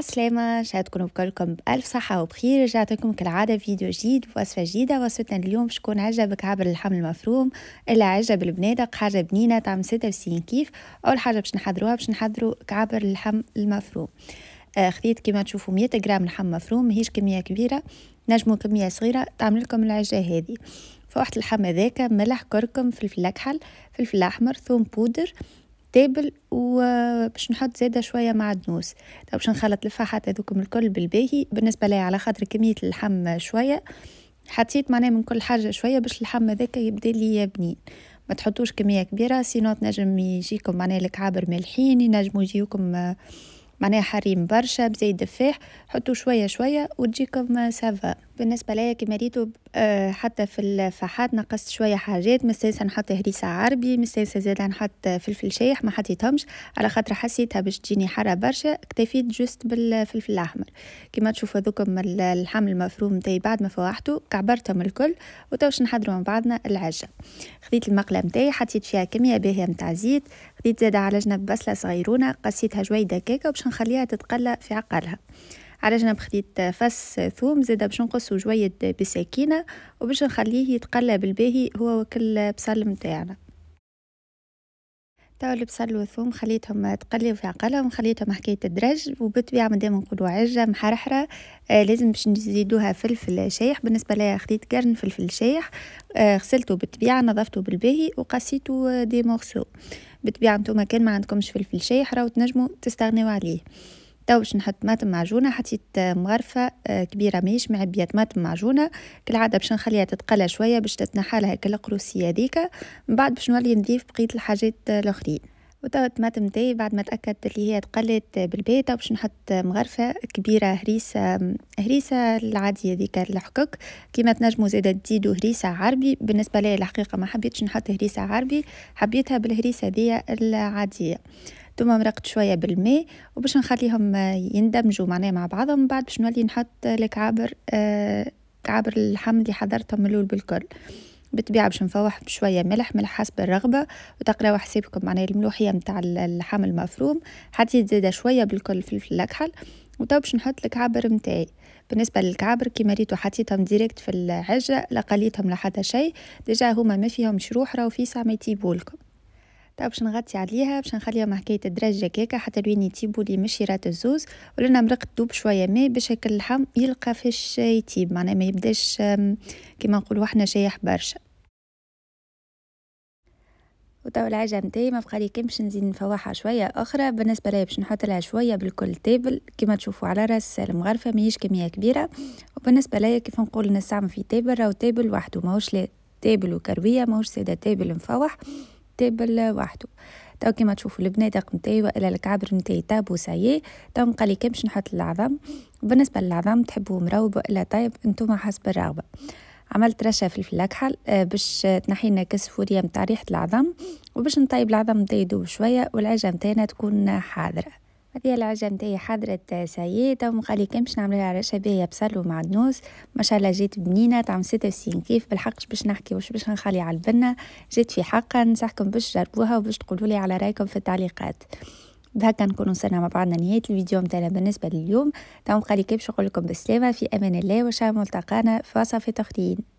عسلامة شاهد تكونوا بكلكم بألف صحة وبخير رجعت لكم كالعادة فيديو جديد وصفة جديدة وصفتنا اليوم شكون عجبك عبر الحمل المفروم إلا عجب البنادق حاجة بنينة طعم 66 كيف أول حاجة باش نحضروها باش نحضرو كعبر الحمل المفروم آه، خذيت كما تشوفوا مية جرام لحم مفروم ماهيش كمية كبيرة نجمو كمية صغيرة تعمل لكم العجة هذه فوحت اللحم هذاك ملح كركم فلفل أكحل فلفل أحمر ثوم بودر تابل وباش نحط زادة شوية معدنوس طب باش نخلط الفاحات هذوكم الكل بالباهي بالنسبة لي على خاطر كمية اللحم شوية حطيت معناه من كل حاجة شوية باش اللحم ذاك يبدا لي بنين ما تحطوش كمية كبيرة سينو تنجم يجيكم معناه الكعابر مالحين ينجموا يجيوكم معناه حريم برشا بزيد دفاح حطوا شوية شوية وتجيكم سافا بالنسبه ليا كيما ريتو آه، حتى في الفحات نقصت شويه حاجات مستانسه نحط هريسه عربي مستانسه زادا نحط فلفل شايح ما حطيتهمش على خاطر حسيتها باش تجيني حاره برشا اكتفيت جوست بالفلفل الاحمر كيما تشوفوا هذوكم اللحم المفروم نتاعي بعد ما فوحتو كعبرتهم الكل وتوش نحضروا من بعضنا العجه خديت المقله نتاعي حطيت فيها كميه باهيه نتاع زيت خديت زاده على جنب بصله صغيرونه قصيتها جويده كيكه باش نخليها تتقلى في عقلها على جنب خديت فص ثوم زاده باش نقصو شويه بسكينه وباش نخليه يتقلب الباهي هو وكل بصل نتاعنا تاو البصل والثوم خليتهم تقليو في عقلهم خليتهم حكاية الدرج وبالطبيعة مادام نقولوا عجة محرحرة آه لازم باش نزيدوها فلفل شايح بالنسبة لي خديت قرن فلفل شايح آه غسلته بالطبيعة نظفته بالباهي وقسيته دي مورسو بالطبيعة انتوما كان ما عندكمش فلفل شايح راهو تنجمو تستغنيو عليه تو باش نحط طماطم معجونه حطيت مغرفه آه، كبيره ماهيش معبيه طماطم معجونه كالعاده باش نخليها تتقلى شويه باش تتنحى لها القروسيه هذيك من بعد باش نولي نضيف بقيه الحاجات آه، الاخرين وتو الطماطم تاعي بعد ما تاكدت اللي هي تقلت آه، بالبيضة باش نحط مغرفه كبيره هريسه هريسه العاديه ذيك الحكك كيما تنجموا زاده تزيدوا هريسه عربي بالنسبه لي الحقيقه ما حبيتش نحط هريسه عربي حبيتها بالهريسه هذيا العاديه ثم مرقت شويه بالماء وباش نخليهم يندمجوا معناها مع بعضهم بعد باش نولي نحط الكعابر آه كعابر اللحم اللي حضرتهم من الاول بالكل بالطبيعه باش نفوح بشويه ملح ملح حسب الرغبه وتقراو حسابكم معناها الملوحيه نتاع اللحم المفروم حتى تزيد شويه بالكل فلفل الاكحل وتو باش نحط الكعابر نتاعي بالنسبه للكعابر كيما ريتو حطيتهم ديريكت في العجه لا قليتهم لا حتى شيء ديجا هما ما فيهم شروح راهو فيسع ما يتيبولكم تا باش نغطي عليها باش نخليها مع حكايه الدرج هكاكا حتى لوين يتيبو لي مشيرات الزوز ولنا مرق دوب شويه ماء باش هكا اللحم يلقى فاش يتيب معناه ما يبداش كيما نقولوا احنا شايح برشا وتوا العجة متاعي ما بقالي كي باش نزيد نفوحها شويه اخرى بالنسبه ليا باش نحط لها شويه بالكل تيبل كيما تشوفوا على راس المغرفه ماهيش كميه كبيره وبالنسبه ليا كيف نقول نستعمل في تيبل راهو تيبل وحده ماهوش تيبل وكرويه ماهوش ساده تيبل مفوح الكتاب وحده تو كيما تشوفوا البنات رقم نتاعي والا الكعبر نتاعي تاب وسايي تو نبقى لي باش نحط العظم بالنسبه للعظم تحبوا مروب والا طايب نتوما حسب الرغبه عملت رشه فلفل اكحل آه، باش تنحي لنا كسفوريا نتاع ريحه العظم وباش نطيب العظم نتاعي دوب شويه والعجه نتاعنا تكون حاضره هذه العجة نتاعي حضرت سيدة ومقالي كان باش نعملها عرشه باهيه بصل ومعدنوس ما شاء الله جات بنينة طعم ستة وستين كيف بالحق باش نحكي وش باش نخلي على البنة جات في حقها ننصحكم باش تجربوها وباش تقولوا لي على رايكم في التعليقات بهكا نكون وصلنا مع بعضنا نهاية الفيديو متاعنا بالنسبة لليوم تو مقالي كيف باش بسلامة بالسلامة في أمان الله وشاء ملتقانا في وصفة أخرين